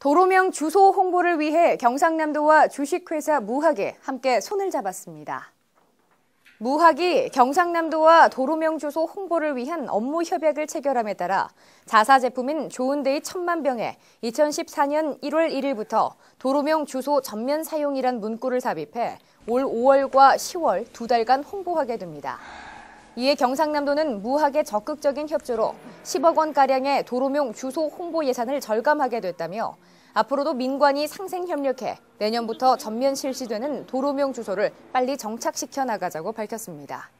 도로명 주소 홍보를 위해 경상남도와 주식회사 무학에 함께 손을 잡았습니다. 무학이 경상남도와 도로명 주소 홍보를 위한 업무 협약을 체결함에 따라 자사 제품인 좋은데이 천만 병에 2014년 1월 1일부터 도로명 주소 전면 사용이란 문구를 삽입해 올 5월과 10월 두 달간 홍보하게 됩니다. 이에 경상남도는 무학의 적극적인 협조로 10억 원가량의 도로명 주소 홍보 예산을 절감하게 됐다며 앞으로도 민관이 상생 협력해 내년부터 전면 실시되는 도로명 주소를 빨리 정착시켜 나가자고 밝혔습니다.